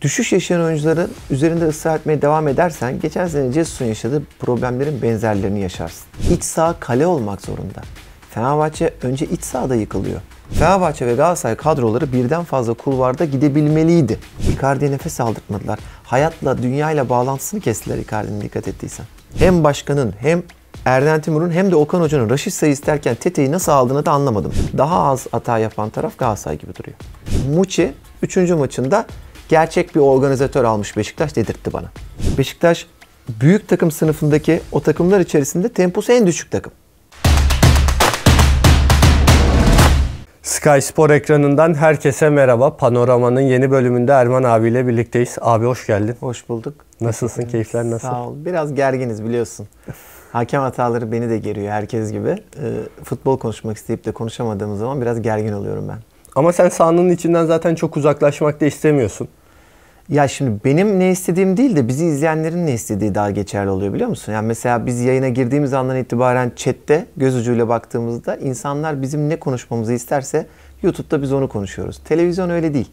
düşüş yaşayan oyuncuların üzerinde ısrar etmeye devam edersen geçen sene Jesus'un yaşadığı problemlerin benzerlerini yaşarsın. İç saha kale olmak zorunda. Fenerbahçe önce iç sahada yıkılıyor. Fenerbahçe ve Galatasaray kadroları birden fazla kulvarda gidebilmeliydi. Icardi'ye nefes aldırtmadılar. Hayatla, dünyayla bağlantısını kestiler Icardi'nin dikkat ettiysen. Hem başkanın hem Erden Timur'un hem de Okan Hoca'nın Raşit sayı isterken Tete'yi nasıl aldığını da anlamadım. Daha az hata yapan taraf Galatasaray gibi duruyor. Muçi 3. maçında gerçek bir organizatör almış Beşiktaş dedirtti bana. Beşiktaş büyük takım sınıfındaki o takımlar içerisinde temposu en düşük takım. Sky Spor ekranından herkese merhaba. Panorama'nın yeni bölümünde Erman abiyle birlikteyiz. Abi hoş geldin. Hoş bulduk. Nasılsın? Ee, Keyifler nasıl? Sağ ol. Biraz gerginiz biliyorsun. Hakem hataları beni de geriyor herkes gibi. E, futbol konuşmak isteyip de konuşamadığımız zaman biraz gergin oluyorum ben. Ama sen sahanın içinden zaten çok uzaklaşmak da istemiyorsun. Ya şimdi benim ne istediğim değil de bizi izleyenlerin ne istediği daha geçerli oluyor biliyor musun? Yani mesela biz yayına girdiğimiz andan itibaren chatte göz ucuyla baktığımızda insanlar bizim ne konuşmamızı isterse YouTube'da biz onu konuşuyoruz. Televizyon öyle değil.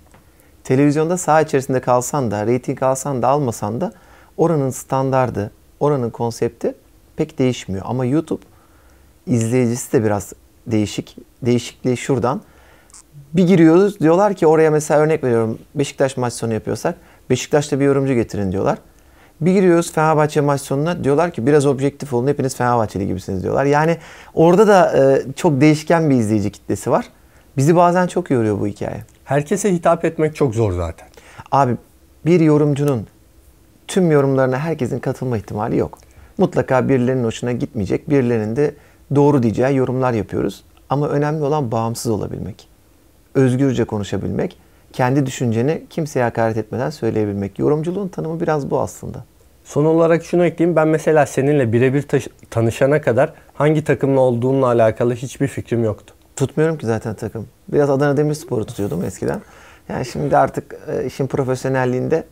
Televizyonda saha içerisinde kalsan da, reyting alsan da almasan da oranın standardı, oranın konsepti pek değişmiyor. Ama YouTube izleyicisi de biraz değişik. Değişikliği şuradan. Bir giriyoruz diyorlar ki oraya mesela örnek veriyorum Beşiktaş maç sonu yapıyorsak Beşiktaş'ta bir yorumcu getirin diyorlar. Bir giriyoruz Fenerbahçe maç sonuna diyorlar ki biraz objektif olun hepiniz Fenerbahçeli gibisiniz diyorlar. Yani orada da e, çok değişken bir izleyici kitlesi var. Bizi bazen çok yoruyor bu hikaye. Herkese hitap etmek çok zor zaten. Abi bir yorumcunun tüm yorumlarına herkesin katılma ihtimali yok. Mutlaka birilerinin hoşuna gitmeyecek, birilerinin de doğru diyeceği yorumlar yapıyoruz. Ama önemli olan bağımsız olabilmek özgürce konuşabilmek, kendi düşünceni kimseye hakaret etmeden söyleyebilmek. Yorumculuğun tanımı biraz bu aslında. Son olarak şunu ekleyeyim. Ben mesela seninle birebir tanışana kadar hangi takımla olduğunla alakalı hiçbir fikrim yoktu. Tutmuyorum ki zaten takım. Biraz Adana Demirspor'u tutuyordum eskiden. Yani şimdi artık e, işin profesyonelliğinde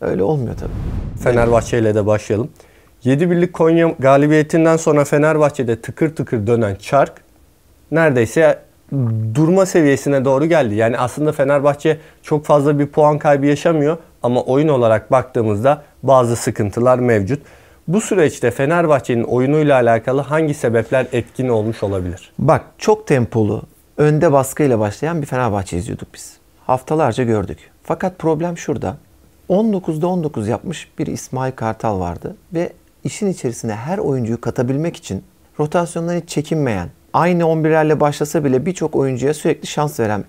öyle olmuyor tabii. Fenerbahçe ile de başlayalım. 7 birlik Konya galibiyetinden sonra Fenerbahçe'de tıkır tıkır dönen çark neredeyse durma seviyesine doğru geldi. Yani aslında Fenerbahçe çok fazla bir puan kaybı yaşamıyor ama oyun olarak baktığımızda bazı sıkıntılar mevcut. Bu süreçte Fenerbahçe'nin oyunuyla alakalı hangi sebepler etkin olmuş olabilir? Bak çok tempolu, önde baskıyla başlayan bir Fenerbahçe izliyorduk biz. Haftalarca gördük. Fakat problem şurada. 19'da 19 yapmış bir İsmail Kartal vardı ve işin içerisine her oyuncuyu katabilmek için rotasyondan çekinmeyen, aynı 11'lerle başlasa bile birçok oyuncuya sürekli şans veren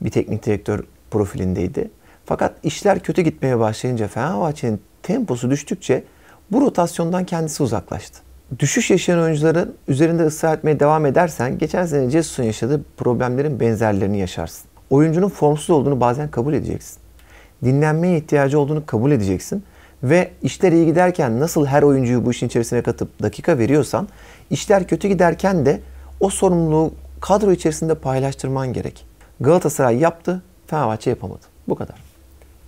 bir teknik direktör profilindeydi. Fakat işler kötü gitmeye başlayınca Fenerbahçe'nin temposu düştükçe bu rotasyondan kendisi uzaklaştı. Düşüş yaşayan oyuncuların üzerinde ısrar etmeye devam edersen geçen sene Jesus'un yaşadığı problemlerin benzerlerini yaşarsın. Oyuncunun formsuz olduğunu bazen kabul edeceksin. Dinlenmeye ihtiyacı olduğunu kabul edeceksin. Ve işler iyi giderken nasıl her oyuncuyu bu işin içerisine katıp dakika veriyorsan, işler kötü giderken de o sorumluluğu kadro içerisinde paylaştırman gerek. Galatasaray yaptı, Fenerbahçe yapamadı. Bu kadar.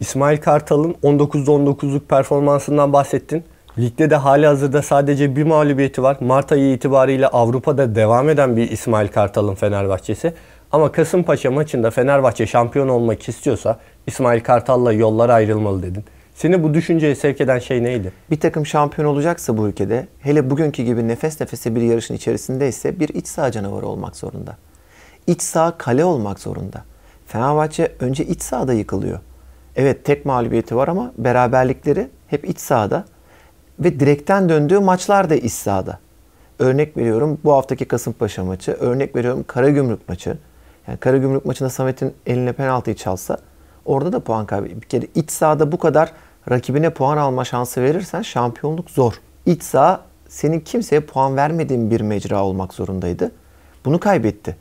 İsmail Kartal'ın 19'da 19'luk performansından bahsettin. Ligde de hali hazırda sadece bir mağlubiyeti var. Mart ayı itibariyle Avrupa'da devam eden bir İsmail Kartal'ın Fenerbahçesi. Ama Kasımpaşa maçında Fenerbahçe şampiyon olmak istiyorsa İsmail Kartal'la yollar ayrılmalı dedin. Seni bu düşünceye sevk eden şey neydi? Bir takım şampiyon olacaksa bu ülkede, hele bugünkü gibi nefes nefese bir yarışın içerisindeyse bir iç saha canavarı olmak zorunda. İç saha kale olmak zorunda. Fenerbahçe önce iç sahada yıkılıyor. Evet tek mağlubiyeti var ama beraberlikleri hep iç sahada ve direkten döndüğü maçlar da iç sahada. Örnek veriyorum bu haftaki Kasımpaşa maçı, örnek veriyorum Karagümrük maçı. Yani Karagümrük maçında Samet'in eline penaltıyı çalsa orada da puan kaybı. Bir kere iç sahada bu kadar rakibine puan alma şansı verirsen şampiyonluk zor. İç saha senin kimseye puan vermediğin bir mecra olmak zorundaydı. Bunu kaybetti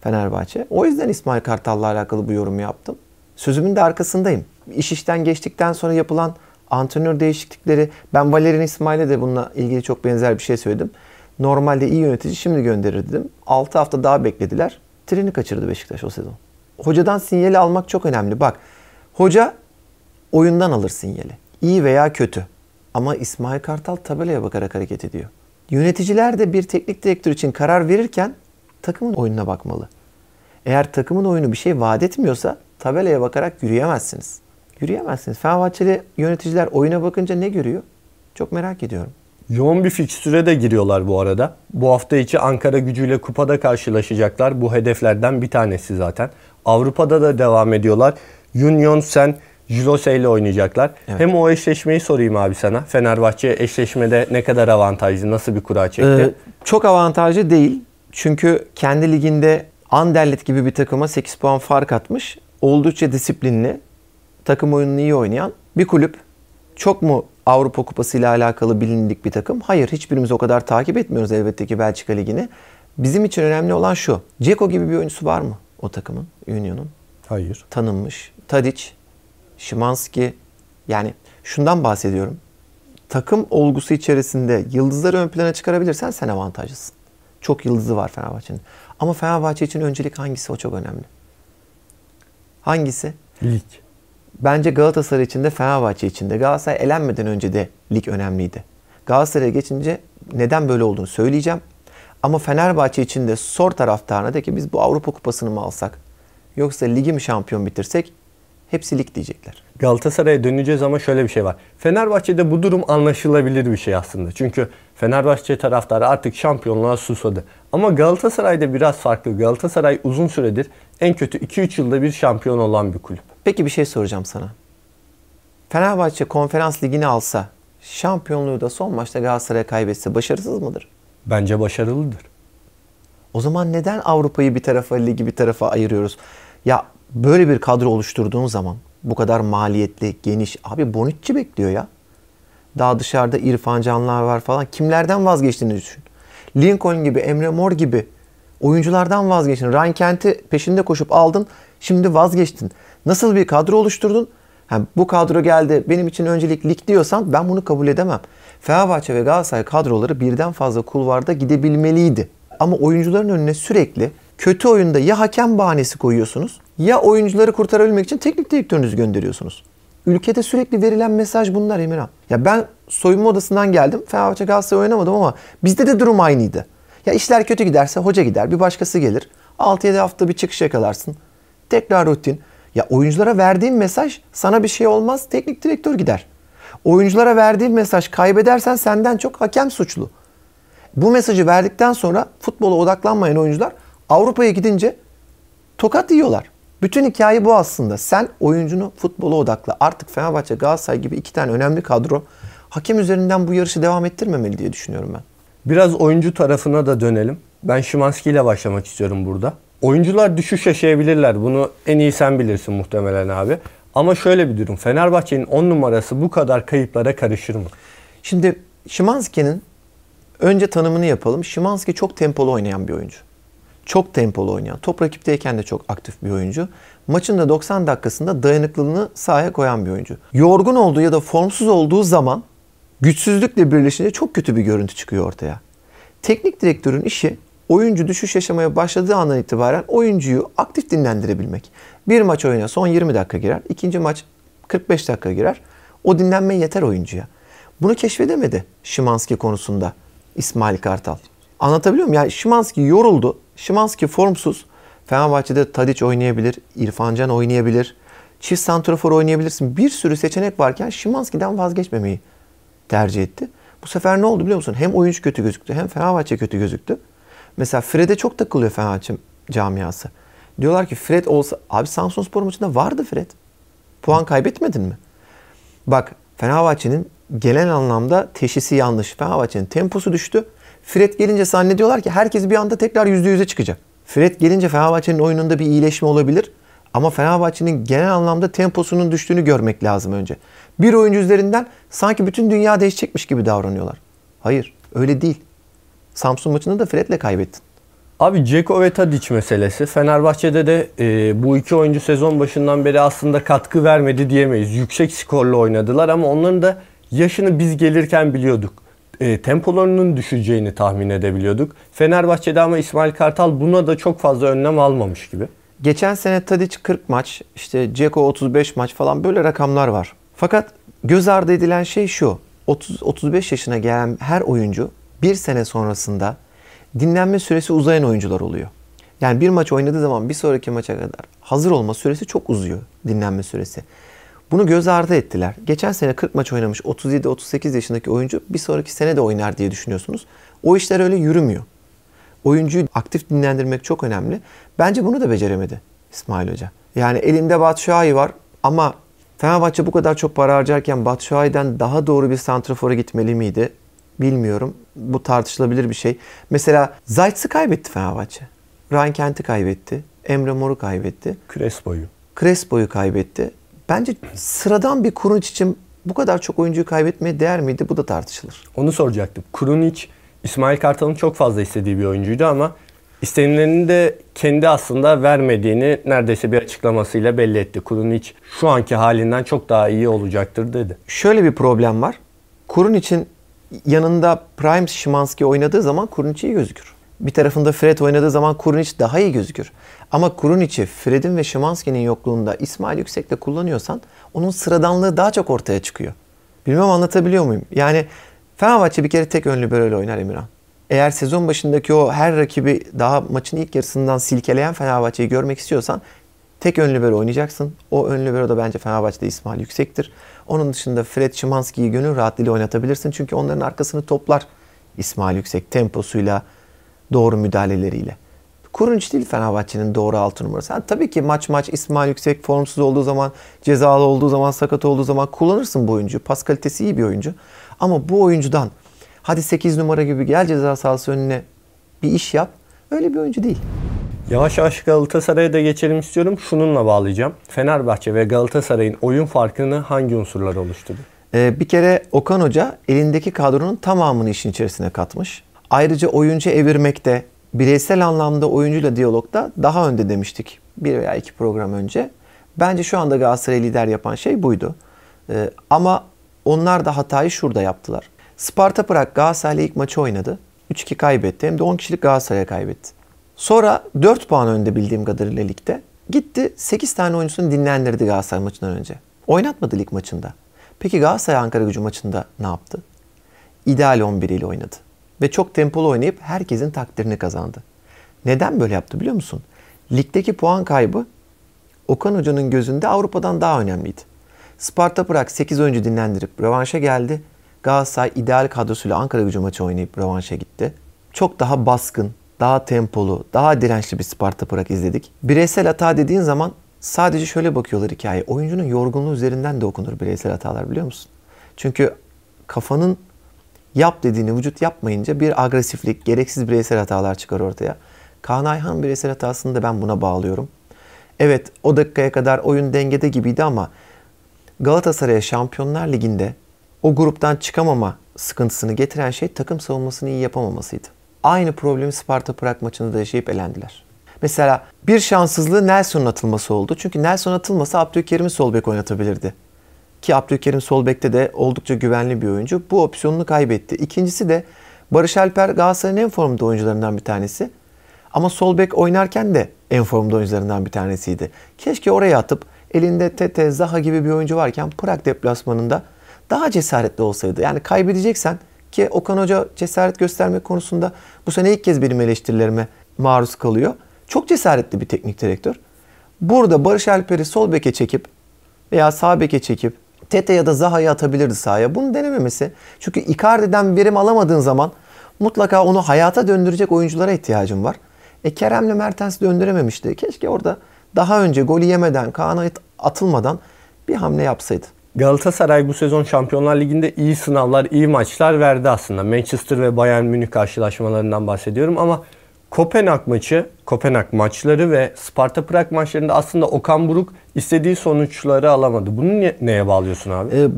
Fenerbahçe. O yüzden İsmail Kartal'la alakalı bu yorumu yaptım. Sözümün de arkasındayım. İş işten geçtikten sonra yapılan antrenör değişiklikleri, ben Valerian İsmail'e de bununla ilgili çok benzer bir şey söyledim. Normalde iyi yönetici şimdi gönderir dedim. 6 hafta daha beklediler. Treni kaçırdı Beşiktaş o sezon. Hocadan sinyali almak çok önemli. Bak hoca Oyundan alır sinyali. İyi veya kötü. Ama İsmail Kartal tabelaya bakarak hareket ediyor. Yöneticiler de bir teknik direktör için karar verirken takımın oyununa bakmalı. Eğer takımın oyunu bir şey vaat etmiyorsa tabelaya bakarak yürüyemezsiniz. Yürüyemezsiniz. Fenerbahçe'de yöneticiler oyuna bakınca ne görüyor? Çok merak ediyorum. Yoğun bir fikstüre de giriyorlar bu arada. Bu hafta içi Ankara gücüyle kupada karşılaşacaklar. Bu hedeflerden bir tanesi zaten. Avrupa'da da devam ediyorlar. Union Sen Jose ile oynayacaklar. Evet. Hem o eşleşmeyi sorayım abi sana. Fenerbahçe eşleşmede ne kadar avantajlı, nasıl bir kura çekti? Ee, çok avantajlı değil. Çünkü kendi liginde Anderlet gibi bir takıma 8 puan fark atmış. Oldukça disiplinli, takım oyununu iyi oynayan bir kulüp. Çok mu Avrupa Kupası ile alakalı bilindik bir takım? Hayır, hiçbirimiz o kadar takip etmiyoruz elbette ki Belçika Ligi'ni. Bizim için önemli olan şu. Ceko gibi bir oyuncusu var mı o takımın, Union'un? Hayır. Tanınmış. Tadic Şimanski yani şundan bahsediyorum. Takım olgusu içerisinde yıldızları ön plana çıkarabilirsen sen avantajlısın. Çok yıldızı var Fenerbahçe'nin. Ama Fenerbahçe için öncelik hangisi o çok önemli. Hangisi? Lig. Bence Galatasaray için de Fenerbahçe için de. Galatasaray elenmeden önce de lig önemliydi. Galatasaray'a geçince neden böyle olduğunu söyleyeceğim. Ama Fenerbahçe için de sor taraftarına de ki biz bu Avrupa Kupası'nı mı alsak? Yoksa ligi mi şampiyon bitirsek? Hepsi lig diyecekler. Galatasaray'a döneceğiz ama şöyle bir şey var. Fenerbahçe'de bu durum anlaşılabilir bir şey aslında. Çünkü Fenerbahçe taraftarı artık şampiyonluğa susadı. Ama Galatasaray'da biraz farklı. Galatasaray uzun süredir en kötü 2-3 yılda bir şampiyon olan bir kulüp. Peki bir şey soracağım sana. Fenerbahçe konferans ligini alsa, şampiyonluğu da son maçta Galatasaray'a kaybetse başarısız mıdır? Bence başarılıdır. O zaman neden Avrupa'yı bir tarafa, ligi bir tarafa ayırıyoruz? Ya böyle bir kadro oluşturduğun zaman bu kadar maliyetli, geniş. Abi Bonucci bekliyor ya. Daha dışarıda İrfan Canlar var falan. Kimlerden vazgeçtiğini düşün. Lincoln gibi, Emre Mor gibi oyunculardan vazgeçtin. Ryan Kent'i peşinde koşup aldın. Şimdi vazgeçtin. Nasıl bir kadro oluşturdun? Yani bu kadro geldi benim için öncelik lig diyorsan ben bunu kabul edemem. Fenerbahçe ve Galatasaray kadroları birden fazla kulvarda gidebilmeliydi. Ama oyuncuların önüne sürekli kötü oyunda ya hakem bahanesi koyuyorsunuz ya oyuncuları kurtarabilmek için teknik direktörünüzü gönderiyorsunuz. Ülkede sürekli verilen mesaj bunlar Emirhan. Ya ben soyunma odasından geldim. Fenerbahçe Galatasaray oynamadım ama bizde de durum aynıydı. Ya işler kötü giderse hoca gider, bir başkası gelir. 6-7 hafta bir çıkış yakalarsın. Tekrar rutin. Ya oyunculara verdiğim mesaj sana bir şey olmaz, teknik direktör gider. Oyunculara verdiğim mesaj kaybedersen senden çok hakem suçlu. Bu mesajı verdikten sonra futbola odaklanmayan oyuncular Avrupa'ya gidince tokat yiyorlar. Bütün hikaye bu aslında. Sen oyuncunu futbola odakla. Artık Fenerbahçe, Galatasaray gibi iki tane önemli kadro hakem üzerinden bu yarışı devam ettirmemeli diye düşünüyorum ben. Biraz oyuncu tarafına da dönelim. Ben Şimanski ile başlamak istiyorum burada. Oyuncular düşüş yaşayabilirler. Bunu en iyi sen bilirsin muhtemelen abi. Ama şöyle bir durum. Fenerbahçe'nin 10 numarası bu kadar kayıplara karışır mı? Şimdi Şimanski'nin önce tanımını yapalım. Şimanski çok tempolu oynayan bir oyuncu çok tempolu oynayan, top rakipteyken de çok aktif bir oyuncu. Maçın da 90 dakikasında dayanıklılığını sahaya koyan bir oyuncu. Yorgun olduğu ya da formsuz olduğu zaman güçsüzlükle birleşince çok kötü bir görüntü çıkıyor ortaya. Teknik direktörün işi oyuncu düşüş yaşamaya başladığı andan itibaren oyuncuyu aktif dinlendirebilmek. Bir maç oyuna son 20 dakika girer, ikinci maç 45 dakika girer. O dinlenme yeter oyuncuya. Bunu keşfedemedi Şimanski konusunda İsmail Kartal. Anlatabiliyor muyum? Yani Şimanski yoruldu. Şimanski formsuz. Fenerbahçe'de Tadic oynayabilir, İrfancan oynayabilir, çift santrafor oynayabilirsin. Bir sürü seçenek varken Şimanski'den vazgeçmemeyi tercih etti. Bu sefer ne oldu biliyor musun? Hem oyuncu kötü gözüktü hem Fenerbahçe kötü gözüktü. Mesela Fred'e çok takılıyor Fenerbahçe camiası. Diyorlar ki Fred olsa... Abi Samsun Spor maçında vardı Fred. Puan kaybetmedin mi? Bak Fenerbahçe'nin gelen anlamda teşhisi yanlış. Fenerbahçe'nin temposu düştü. Fred gelince sahne ki herkes bir anda tekrar %100'e çıkacak. Fred gelince Fenerbahçe'nin oyununda bir iyileşme olabilir. Ama Fenerbahçe'nin genel anlamda temposunun düştüğünü görmek lazım önce. Bir oyuncu üzerinden sanki bütün dünya değişecekmiş gibi davranıyorlar. Hayır öyle değil. Samsun maçını da Fred'le kaybettin. Abi Ceko ve Tadic meselesi. Fenerbahçe'de de e, bu iki oyuncu sezon başından beri aslında katkı vermedi diyemeyiz. Yüksek skorla oynadılar ama onların da yaşını biz gelirken biliyorduk e, tempolarının düşeceğini tahmin edebiliyorduk. Fenerbahçe'de ama İsmail Kartal buna da çok fazla önlem almamış gibi. Geçen sene Tadic 40 maç, işte Ceko 35 maç falan böyle rakamlar var. Fakat göz ardı edilen şey şu. 30 35 yaşına gelen her oyuncu bir sene sonrasında dinlenme süresi uzayan oyuncular oluyor. Yani bir maç oynadığı zaman bir sonraki maça kadar hazır olma süresi çok uzuyor dinlenme süresi. Bunu göz ardı ettiler. Geçen sene 40 maç oynamış 37-38 yaşındaki oyuncu bir sonraki sene de oynar diye düşünüyorsunuz. O işler öyle yürümüyor. Oyuncuyu aktif dinlendirmek çok önemli. Bence bunu da beceremedi İsmail Hoca. Yani elimde Batshuayi var ama Fenerbahçe bu kadar çok para harcarken Batshuayi'den daha doğru bir santrafora gitmeli miydi? Bilmiyorum. Bu tartışılabilir bir şey. Mesela Zayt'sı kaybetti Fenerbahçe. Ryan Kent'i kaybetti. Emre Mor'u kaybetti. Crespo'yu. Crespo'yu kaybetti. Bence sıradan bir Kurunic için bu kadar çok oyuncuyu kaybetmeye değer miydi? Bu da tartışılır. Onu soracaktım. Kurunic İsmail Kartal'ın çok fazla istediği bir oyuncuydu ama istenilenini de kendi aslında vermediğini neredeyse bir açıklamasıyla belli etti. Kurunic şu anki halinden çok daha iyi olacaktır dedi. Şöyle bir problem var. Kurunic'in yanında Prime Şimanski oynadığı zaman Kurunic iyi gözükür bir tarafında Fred oynadığı zaman Kurnic daha iyi gözükür. Ama Kurnic'i Fred'in ve Şimanski'nin yokluğunda İsmail yüksekte kullanıyorsan onun sıradanlığı daha çok ortaya çıkıyor. Bilmem anlatabiliyor muyum? Yani Fenerbahçe bir kere tek önlü böyle oynar Emirhan. Eğer sezon başındaki o her rakibi daha maçın ilk yarısından silkeleyen Fenerbahçe'yi görmek istiyorsan tek önlü libero oynayacaksın. O ön libero da bence Fenerbahçe'de İsmail Yüksek'tir. Onun dışında Fred Şimanski'yi gönül rahatlığıyla oynatabilirsin. Çünkü onların arkasını toplar İsmail Yüksek temposuyla, doğru müdahaleleriyle. Kurunç değil Fenerbahçe'nin doğru altı numarası. Yani tabii ki maç maç İsmail Yüksek formsuz olduğu zaman, cezalı olduğu zaman, sakat olduğu zaman kullanırsın bu oyuncuyu. Pas kalitesi iyi bir oyuncu. Ama bu oyuncudan hadi 8 numara gibi gel ceza sahası önüne bir iş yap. Öyle bir oyuncu değil. Yavaş yavaş Galatasaray'a da geçelim istiyorum. Şununla bağlayacağım. Fenerbahçe ve Galatasaray'ın oyun farkını hangi unsurlar oluşturdu? Ee, bir kere Okan Hoca elindeki kadronun tamamını işin içerisine katmış. Ayrıca oyuncu evirmekte, bireysel anlamda oyuncuyla diyalogda daha önde demiştik bir veya iki program önce. Bence şu anda Galatasaray'ı lider yapan şey buydu. Ee, ama onlar da hatayı şurada yaptılar. Sparta Prag Galatasaray'la ilk maçı oynadı. 3-2 kaybetti. Hem de 10 kişilik Galatasaray'a kaybetti. Sonra 4 puan önde bildiğim kadarıyla ligde. Gitti 8 tane oyuncusunu dinlendirdi Galatasaray maçından önce. Oynatmadı lig maçında. Peki Galatasaray Ankara gücü maçında ne yaptı? İdeal 11 ile oynadı ve çok tempolu oynayıp herkesin takdirini kazandı. Neden böyle yaptı biliyor musun? Ligdeki puan kaybı Okan Hoca'nın gözünde Avrupa'dan daha önemliydi. Sparta Prag 8 oyuncu dinlendirip rövanşa geldi. Galatasaray ideal kadrosuyla Ankara gücü maçı oynayıp rövanşa gitti. Çok daha baskın, daha tempolu, daha dirençli bir Sparta Prag izledik. Bireysel hata dediğin zaman sadece şöyle bakıyorlar hikaye. Oyuncunun yorgunluğu üzerinden de okunur bireysel hatalar biliyor musun? Çünkü kafanın Yap dediğini vücut yapmayınca bir agresiflik, gereksiz bireysel hatalar çıkar ortaya. Kaan Ayhan bireysel hatasını da ben buna bağlıyorum. Evet o dakikaya kadar oyun dengede gibiydi ama Galatasaray'a Şampiyonlar Ligi'nde o gruptan çıkamama sıkıntısını getiren şey takım savunmasını iyi yapamamasıydı. Aynı problemi Sparta Prag maçında da yaşayıp elendiler. Mesela bir şanssızlığı Nelson'un atılması oldu. Çünkü Nelson atılmasa Abdülkerim'i sol bek oynatabilirdi. Ki Abdülkerim Solbek'te de oldukça güvenli bir oyuncu. Bu opsiyonunu kaybetti. İkincisi de Barış Alper Galatasaray'ın en formda oyuncularından bir tanesi. Ama Solbek oynarken de en formda oyuncularından bir tanesiydi. Keşke oraya atıp elinde Tete, Zaha gibi bir oyuncu varken Prag deplasmanında daha cesaretli olsaydı. Yani kaybedeceksen ki Okan Hoca cesaret göstermek konusunda bu sene ilk kez benim eleştirilerime maruz kalıyor. Çok cesaretli bir teknik direktör. Burada Barış Alper'i sol beke çekip veya sağ beke çekip Tete ya da Zaha'yı atabilirdi sahaya. Bunu denememesi. Çünkü Icardi'den verim alamadığın zaman mutlaka onu hayata döndürecek oyunculara ihtiyacın var. E Kerem'le Mertens döndürememişti. Keşke orada daha önce golü yemeden, Kaan'a atılmadan bir hamle yapsaydı. Galatasaray bu sezon Şampiyonlar Ligi'nde iyi sınavlar, iyi maçlar verdi aslında. Manchester ve Bayern Münih karşılaşmalarından bahsediyorum ama Kopenhag maçı, Kopenhag maçları ve Sparta Prag maçlarında aslında Okan Buruk istediği sonuçları alamadı. Bunu ne, neye bağlıyorsun abi? E,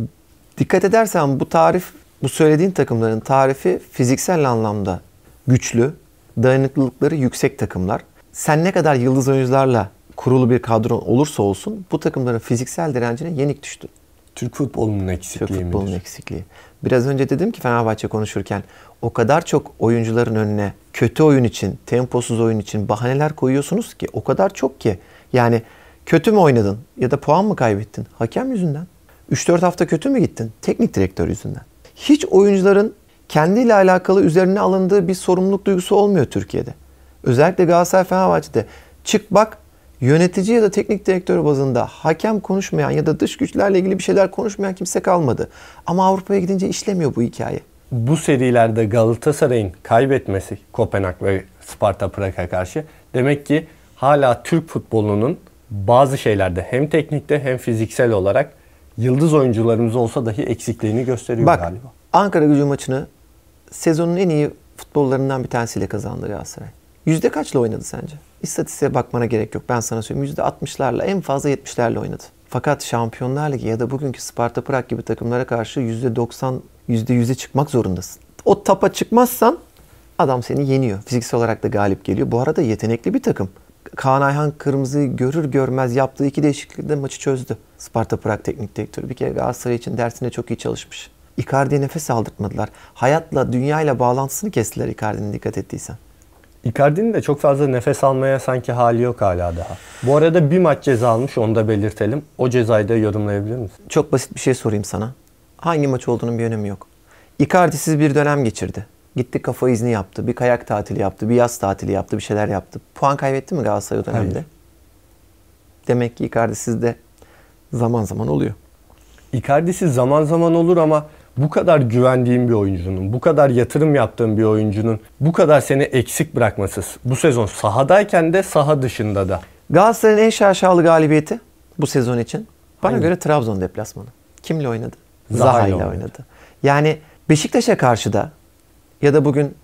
dikkat edersen bu tarif, bu söylediğin takımların tarifi fiziksel anlamda güçlü, dayanıklılıkları yüksek takımlar. Sen ne kadar yıldız oyuncularla kurulu bir kadron olursa olsun bu takımların fiziksel direncine yenik düştü. Türk futbolunun eksikliği Türk futbolunun midir? eksikliği. Biraz önce dedim ki Fenerbahçe konuşurken o kadar çok oyuncuların önüne kötü oyun için, temposuz oyun için bahaneler koyuyorsunuz ki o kadar çok ki. Yani kötü mü oynadın ya da puan mı kaybettin? Hakem yüzünden. 3-4 hafta kötü mü gittin? Teknik direktör yüzünden. Hiç oyuncuların kendiyle alakalı üzerine alındığı bir sorumluluk duygusu olmuyor Türkiye'de. Özellikle Galatasaray Fenerbahçe'de çık bak yönetici ya da teknik direktör bazında hakem konuşmayan ya da dış güçlerle ilgili bir şeyler konuşmayan kimse kalmadı. Ama Avrupa'ya gidince işlemiyor bu hikaye. Bu serilerde Galatasaray'ın kaybetmesi Kopenhag ve Sparta Prag'a karşı demek ki hala Türk futbolunun bazı şeylerde hem teknikte hem fiziksel olarak yıldız oyuncularımız olsa dahi eksikliğini gösteriyor Bak, galiba. Ankara gücü maçını sezonun en iyi futbollarından bir tanesiyle kazandı Galatasaray. Yüzde kaçla oynadı sence? İstatistiğe bakmana gerek yok. Ben sana söyleyeyim. Yüzde 60'larla en fazla 70'lerle oynadı. Fakat Şampiyonlar Ligi ya da bugünkü Sparta Prag gibi takımlara karşı yüzde 90, yüzde 100'e çıkmak zorundasın. O tapa çıkmazsan adam seni yeniyor. Fiziksel olarak da galip geliyor. Bu arada yetenekli bir takım. Kaan Ayhan kırmızıyı görür görmez yaptığı iki değişiklikle maçı çözdü. Sparta Prag teknik direktörü bir kere Galatasaray için dersinde çok iyi çalışmış. Icardi'ye nefes aldırtmadılar. Hayatla, dünyayla bağlantısını kestiler Icardi'nin dikkat ettiysen. Icardi'nin de çok fazla nefes almaya sanki hali yok hala daha. Bu arada bir maç ceza almış onu da belirtelim. O cezayı da yorumlayabilir misin? Çok basit bir şey sorayım sana. Hangi maç olduğunun bir önemi yok. Icardi'siz bir dönem geçirdi. Gitti kafa izni yaptı, bir kayak tatili yaptı, bir yaz tatili yaptı, bir şeyler yaptı. Puan kaybetti mi Galatasaray o dönemde? Demek ki Icardi'siz de zaman zaman oluyor. Icardi'siz zaman zaman olur ama bu kadar güvendiğim bir oyuncunun, bu kadar yatırım yaptığım bir oyuncunun bu kadar seni eksik bırakması bu sezon sahadayken de saha dışında da. Galatasaray'ın en şaşalı galibiyeti bu sezon için bana Aynen. göre Trabzon deplasmanı. Kimle oynadı? Zaha ile oynadı. oynadı. Yani Beşiktaş'a karşı da ya da bugün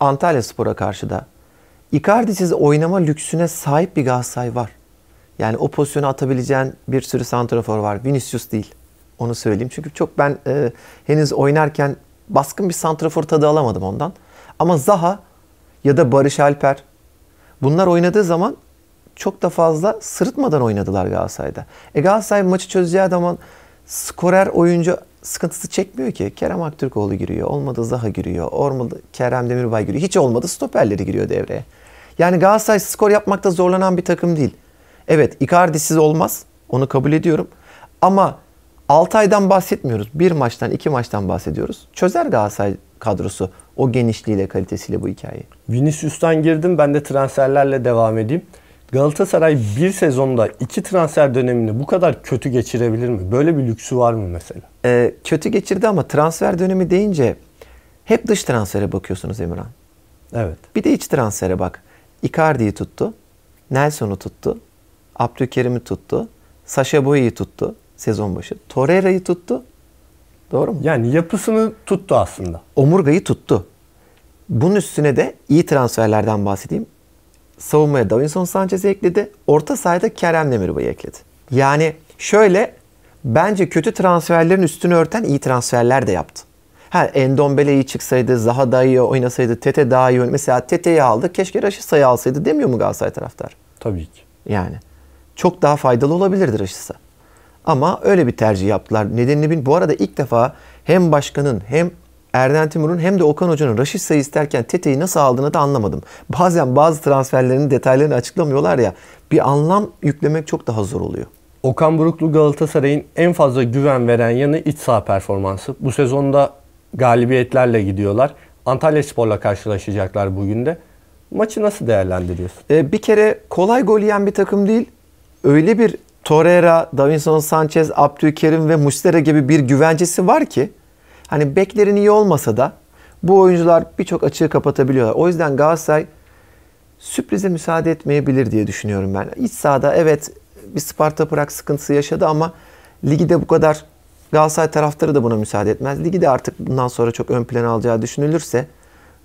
Antalya Spor'a karşı da Icardi'siz oynama lüksüne sahip bir Galatasaray var. Yani o pozisyonu atabileceğin bir sürü santrafor var. Vinicius değil. Onu söyleyeyim. Çünkü çok ben e, henüz oynarken baskın bir santrafor tadı alamadım ondan. Ama Zaha ya da Barış Alper bunlar oynadığı zaman çok da fazla sırıtmadan oynadılar Galatasaray'da. E Galatasaray maçı çözeceği zaman skorer oyuncu sıkıntısı çekmiyor ki. Kerem Aktürkoğlu giriyor. Olmadı Zaha giriyor. Olmadı Kerem Demirbay giriyor. Hiç olmadı stoperleri giriyor devreye. Yani Galatasaray skor yapmakta zorlanan bir takım değil. Evet Icardi'siz olmaz. Onu kabul ediyorum. Ama 6 aydan bahsetmiyoruz. Bir maçtan, iki maçtan bahsediyoruz. Çözer Galatasaray kadrosu o genişliğiyle, kalitesiyle bu hikayeyi. Vinicius'tan girdim. Ben de transferlerle devam edeyim. Galatasaray bir sezonda iki transfer dönemini bu kadar kötü geçirebilir mi? Böyle bir lüksü var mı mesela? Ee, kötü geçirdi ama transfer dönemi deyince hep dış transfere bakıyorsunuz Emirhan. Evet. Bir de iç transfere bak. Icardi'yi tuttu. Nelson'u tuttu. Abdülkerim'i tuttu. Sasha Boy'u tuttu sezon başı. Torreira'yı tuttu. Doğru mu? Yani yapısını tuttu aslında. Omurgayı tuttu. Bunun üstüne de iyi transferlerden bahsedeyim. Savunmaya Davinson Sanchez'i ekledi. Orta sahada Kerem Demirba'yı ekledi. Yani şöyle bence kötü transferlerin üstünü örten iyi transferler de yaptı. Ha Endombele iyi çıksaydı, Zaha daha iyi oynasaydı, Tete daha iyi oynasaydı. Mesela Tete'yi aldı. Keşke Raşit Sayı alsaydı demiyor mu Galatasaray taraftar? Tabii ki. Yani. Çok daha faydalı olabilirdi Raşisa. Ama öyle bir tercih yaptılar. Nedenini bin. Bu arada ilk defa hem başkanın hem Erden Timur'un hem de Okan Hoca'nın Raşit sayı isterken Tete'yi nasıl aldığını da anlamadım. Bazen bazı transferlerinin detaylarını açıklamıyorlar ya bir anlam yüklemek çok daha zor oluyor. Okan Buruklu Galatasaray'ın en fazla güven veren yanı iç saha performansı. Bu sezonda galibiyetlerle gidiyorlar. Antalya Spor'la karşılaşacaklar bugün de. Maçı nasıl değerlendiriyorsun? Ee, bir kere kolay gol yiyen bir takım değil. Öyle bir Torreira, Davinson Sanchez, Abdülkerim ve Muslera gibi bir güvencesi var ki hani beklerin iyi olmasa da bu oyuncular birçok açığı kapatabiliyorlar. O yüzden Galatasaray sürprize müsaade etmeyebilir diye düşünüyorum ben. İç sahada evet bir Sparta Prag sıkıntısı yaşadı ama ligi de bu kadar Galatasaray taraftarı da buna müsaade etmez. Ligi de artık bundan sonra çok ön plan alacağı düşünülürse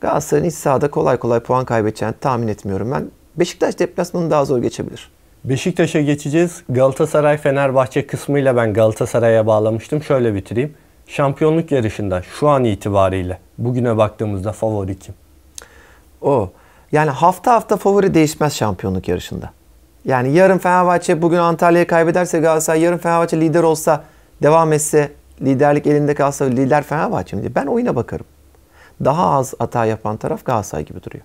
Galatasaray'ın iç sahada kolay kolay puan kaybedeceğini tahmin etmiyorum ben. Beşiktaş deplasmanı daha zor geçebilir. Beşiktaş'a geçeceğiz. Galatasaray Fenerbahçe kısmıyla ben Galatasaray'a bağlamıştım. Şöyle bitireyim. Şampiyonluk yarışında şu an itibariyle bugüne baktığımızda favori kim? O. Yani hafta hafta favori değişmez şampiyonluk yarışında. Yani yarın Fenerbahçe bugün Antalya'yı kaybederse Galatasaray yarın Fenerbahçe lider olsa devam etse liderlik elinde kalsa lider Fenerbahçe mi ben oyuna bakarım. Daha az hata yapan taraf Galatasaray gibi duruyor.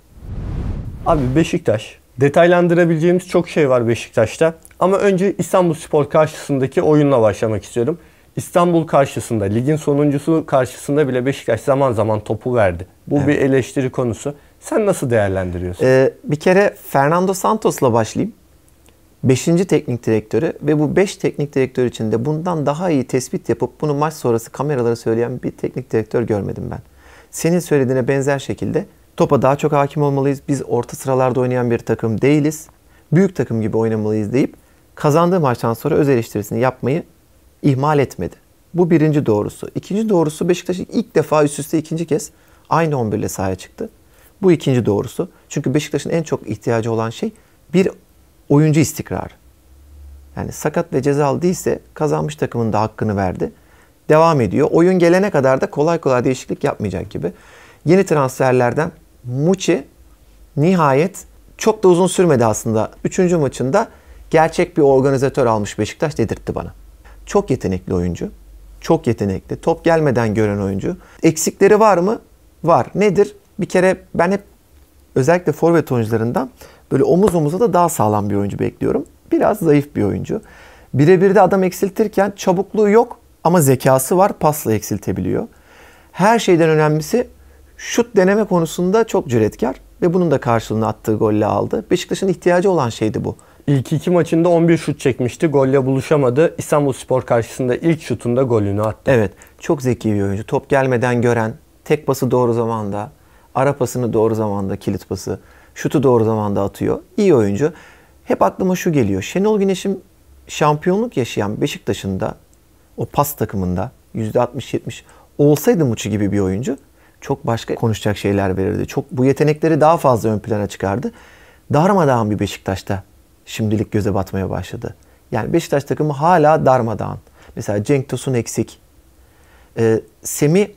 Abi Beşiktaş Detaylandırabileceğimiz çok şey var Beşiktaş'ta. Ama önce İstanbul Spor karşısındaki oyunla başlamak istiyorum. İstanbul karşısında, ligin sonuncusu karşısında bile Beşiktaş zaman zaman topu verdi. Bu evet. bir eleştiri konusu. Sen nasıl değerlendiriyorsun? Ee, bir kere Fernando Santos'la başlayayım. Beşinci teknik direktörü ve bu beş teknik direktör içinde bundan daha iyi tespit yapıp bunu maç sonrası kameralara söyleyen bir teknik direktör görmedim ben. Senin söylediğine benzer şekilde Topa daha çok hakim olmalıyız. Biz orta sıralarda oynayan bir takım değiliz. Büyük takım gibi oynamalıyız deyip kazandığı maçtan sonra öz eleştirisini yapmayı ihmal etmedi. Bu birinci doğrusu. İkinci doğrusu Beşiktaş ilk defa üst üste ikinci kez aynı 11 ile sahaya çıktı. Bu ikinci doğrusu. Çünkü Beşiktaş'ın en çok ihtiyacı olan şey bir oyuncu istikrarı. Yani sakat ve cezalı değilse kazanmış takımın da hakkını verdi. Devam ediyor. Oyun gelene kadar da kolay kolay değişiklik yapmayacak gibi. Yeni transferlerden Muçi nihayet çok da uzun sürmedi aslında. Üçüncü maçında gerçek bir organizatör almış Beşiktaş dedirtti bana. Çok yetenekli oyuncu. Çok yetenekli. Top gelmeden gören oyuncu. Eksikleri var mı? Var. Nedir? Bir kere ben hep özellikle forvet oyuncularından böyle omuz omuza da daha sağlam bir oyuncu bekliyorum. Biraz zayıf bir oyuncu. Birebir de adam eksiltirken çabukluğu yok ama zekası var. Pasla eksiltebiliyor. Her şeyden önemlisi şut deneme konusunda çok cüretkar ve bunun da karşılığını attığı golle aldı. Beşiktaş'ın ihtiyacı olan şeydi bu. İlk iki maçında 11 şut çekmişti. Golle buluşamadı. İstanbul Spor karşısında ilk şutunda golünü attı. Evet. Çok zeki bir oyuncu. Top gelmeden gören, tek bası doğru zamanda, ara pasını doğru zamanda, kilit pası, şutu doğru zamanda atıyor. İyi oyuncu. Hep aklıma şu geliyor. Şenol Güneş'in şampiyonluk yaşayan Beşiktaş'ında o pas takımında %60-70 olsaydı Muçi gibi bir oyuncu çok başka konuşacak şeyler verirdi. Çok bu yetenekleri daha fazla ön plana çıkardı. Darmadağın bir Beşiktaş'ta şimdilik göze batmaya başladı. Yani Beşiktaş takımı hala darmadağın. Mesela Cenk Tosun eksik. Ee, Semi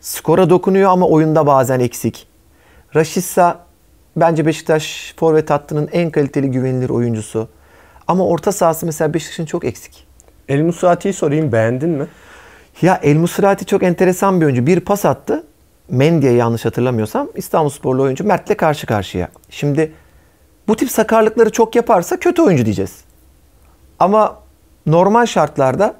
skora dokunuyor ama oyunda bazen eksik. Raşissa bence Beşiktaş forvet hattının en kaliteli güvenilir oyuncusu. Ama orta sahası mesela Beşiktaş'ın çok eksik. El Musrati'yi sorayım beğendin mi? Ya El Musrati çok enteresan bir oyuncu. Bir pas attı. Mendy'e yanlış hatırlamıyorsam İstanbul İstanbulsporlu oyuncu Mert'le karşı karşıya. Şimdi bu tip sakarlıkları çok yaparsa kötü oyuncu diyeceğiz. Ama normal şartlarda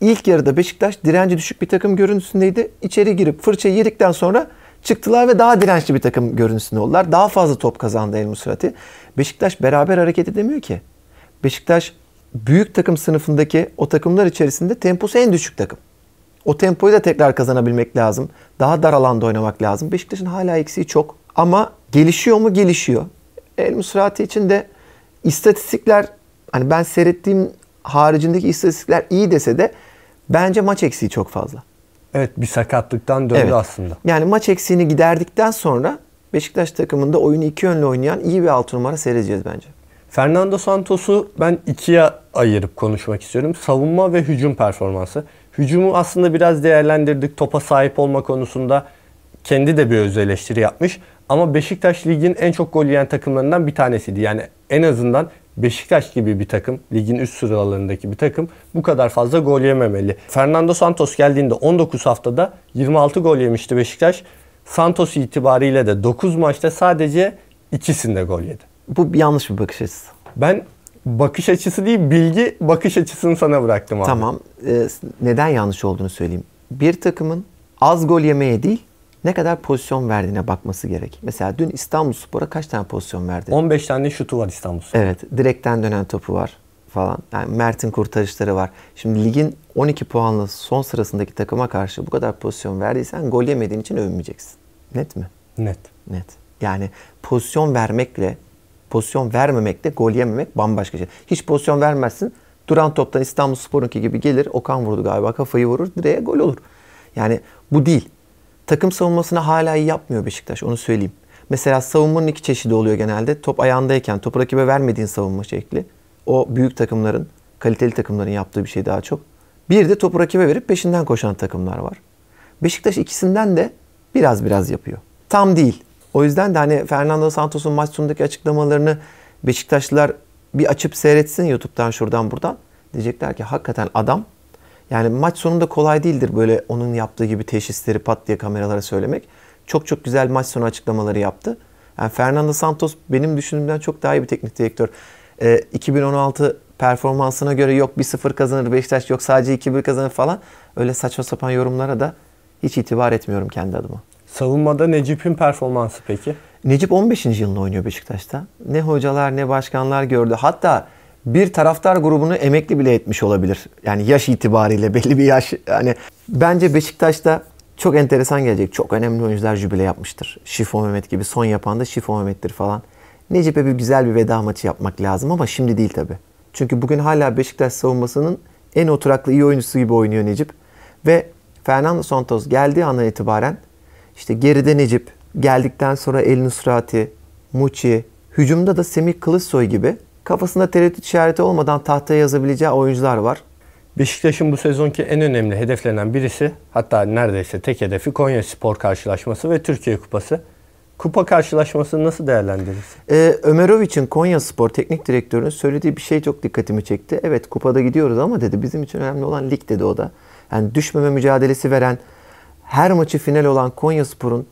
ilk yarıda Beşiktaş direnci düşük bir takım görüntüsündeydi. İçeri girip fırça yedikten sonra çıktılar ve daha dirençli bir takım görüntüsünde oldular. Daha fazla top kazandı El Musrati. Beşiktaş beraber hareket edemiyor ki. Beşiktaş büyük takım sınıfındaki o takımlar içerisinde temposu en düşük takım. O tempoyu da tekrar kazanabilmek lazım. Daha dar alanda oynamak lazım. Beşiktaş'ın hala eksiği çok. Ama gelişiyor mu? Gelişiyor. El Musrati için de istatistikler hani ben seyrettiğim haricindeki istatistikler iyi dese de bence maç eksiği çok fazla. Evet bir sakatlıktan döndü evet. aslında. Yani maç eksiğini giderdikten sonra Beşiktaş takımında oyunu iki yönlü oynayan iyi bir altı numara seyredeceğiz bence. Fernando Santos'u ben ikiye ayırıp konuşmak istiyorum. Savunma ve hücum performansı. Hücumu aslında biraz değerlendirdik topa sahip olma konusunda. Kendi de bir öz eleştiri yapmış. Ama Beşiktaş ligin en çok gol yiyen takımlarından bir tanesiydi. Yani en azından Beşiktaş gibi bir takım, ligin üst sıralarındaki bir takım bu kadar fazla gol yememeli. Fernando Santos geldiğinde 19 haftada 26 gol yemişti Beşiktaş. Santos itibariyle de 9 maçta sadece ikisinde gol yedi. Bu yanlış bir bakış açısı. Ben bakış açısı değil bilgi bakış açısını sana bıraktım abi. Tamam. Ee, neden yanlış olduğunu söyleyeyim. Bir takımın az gol yemeye değil ne kadar pozisyon verdiğine bakması gerek. Mesela dün İstanbul Spor'a kaç tane pozisyon verdi? 15 tane şutu var İstanbul Spor'a. Evet. Direkten dönen topu var falan. Yani Mert'in kurtarışları var. Şimdi ligin 12 puanlı son sırasındaki takıma karşı bu kadar pozisyon verdiysen gol yemediğin için övünmeyeceksin. Net mi? Net. Net. Yani pozisyon vermekle pozisyon vermemekte gol yememek bambaşka şey. Hiç pozisyon vermezsin. Duran toptan İstanbul Spor'unki gibi gelir. Okan vurdu galiba kafayı vurur. Direğe gol olur. Yani bu değil. Takım savunmasını hala iyi yapmıyor Beşiktaş. Onu söyleyeyim. Mesela savunmanın iki çeşidi oluyor genelde. Top ayağındayken topu rakibe vermediğin savunma şekli. O büyük takımların, kaliteli takımların yaptığı bir şey daha çok. Bir de topu rakibe verip peşinden koşan takımlar var. Beşiktaş ikisinden de biraz biraz yapıyor. Tam değil. O yüzden de hani Fernando Santos'un maç sonundaki açıklamalarını Beşiktaşlılar bir açıp seyretsin YouTube'dan şuradan buradan. Diyecekler ki hakikaten adam yani maç sonunda kolay değildir böyle onun yaptığı gibi teşhisleri pat diye kameralara söylemek. Çok çok güzel maç sonu açıklamaları yaptı. Yani Fernando Santos benim düşündüğümden çok daha iyi bir teknik direktör. E, ee, 2016 performansına göre yok 1-0 kazanır Beşiktaş yok sadece 2-1 kazanır falan. Öyle saçma sapan yorumlara da hiç itibar etmiyorum kendi adıma. Savunmada Necip'in performansı peki? Necip 15. yılını oynuyor Beşiktaş'ta. Ne hocalar ne başkanlar gördü. Hatta bir taraftar grubunu emekli bile etmiş olabilir. Yani yaş itibariyle belli bir yaş. Yani bence Beşiktaş'ta çok enteresan gelecek. Çok önemli oyuncular jübile yapmıştır. Şifo Mehmet gibi son yapan da Şifo Mehmet'tir falan. Necip'e bir güzel bir veda maçı yapmak lazım ama şimdi değil tabi. Çünkü bugün hala Beşiktaş savunmasının en oturaklı iyi oyuncusu gibi oynuyor Necip. Ve Fernando Santos geldiği andan itibaren işte geride Necip, geldikten sonra El Nusrati, Muçi, hücumda da Semih Kılıçsoy gibi kafasında tereddüt işareti olmadan tahtaya yazabileceği oyuncular var. Beşiktaş'ın bu sezonki en önemli hedeflenen birisi hatta neredeyse tek hedefi Konya Spor karşılaşması ve Türkiye Kupası. Kupa karşılaşmasını nasıl değerlendirirsin? Ee, Ömerovic'in Konya Spor Teknik Direktörü'nün söylediği bir şey çok dikkatimi çekti. Evet kupada gidiyoruz ama dedi bizim için önemli olan lig dedi o da. Yani düşmeme mücadelesi veren her maçı final olan Konyaspor'un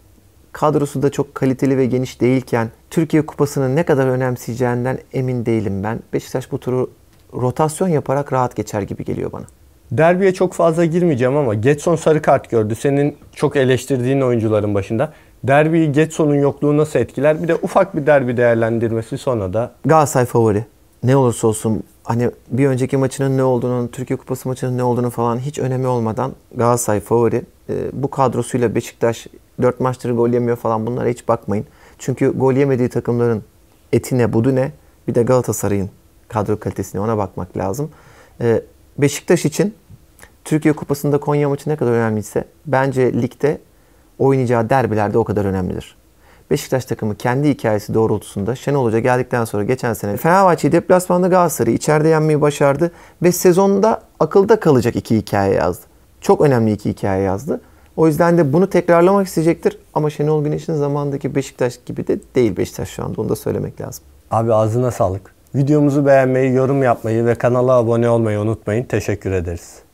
kadrosu da çok kaliteli ve geniş değilken Türkiye Kupası'nı ne kadar önemseyeceğinden emin değilim ben. Beşiktaş bu turu rotasyon yaparak rahat geçer gibi geliyor bana. Derbiye çok fazla girmeyeceğim ama Getson sarı kart gördü. Senin çok eleştirdiğin oyuncuların başında. Derbiyi Getson'un yokluğu nasıl etkiler? Bir de ufak bir derbi değerlendirmesi sonra da. Galatasaray favori. Ne olursa olsun hani bir önceki maçının ne olduğunu, Türkiye Kupası maçının ne olduğunu falan hiç önemi olmadan Galatasaray favori. Ee, bu kadrosuyla Beşiktaş 4 maçtır gol yemiyor falan bunlara hiç bakmayın. Çünkü gol yemediği takımların etine ne bir de Galatasaray'ın kadro kalitesine ona bakmak lazım. Ee, Beşiktaş için Türkiye Kupası'nda Konya maçı ne kadar önemliyse bence ligde oynayacağı derbilerde o kadar önemlidir. Beşiktaş takımı kendi hikayesi doğrultusunda Şenol Hoca geldikten sonra geçen sene Fenerbahçe'yi deplasmanda Galatasaray'ı içeride yenmeyi başardı ve sezonda akılda kalacak iki hikaye yazdı. Çok önemli iki hikaye yazdı. O yüzden de bunu tekrarlamak isteyecektir. Ama Şenol Güneş'in zamandaki Beşiktaş gibi de değil Beşiktaş şu anda. Onu da söylemek lazım. Abi ağzına sağlık. Videomuzu beğenmeyi, yorum yapmayı ve kanala abone olmayı unutmayın. Teşekkür ederiz.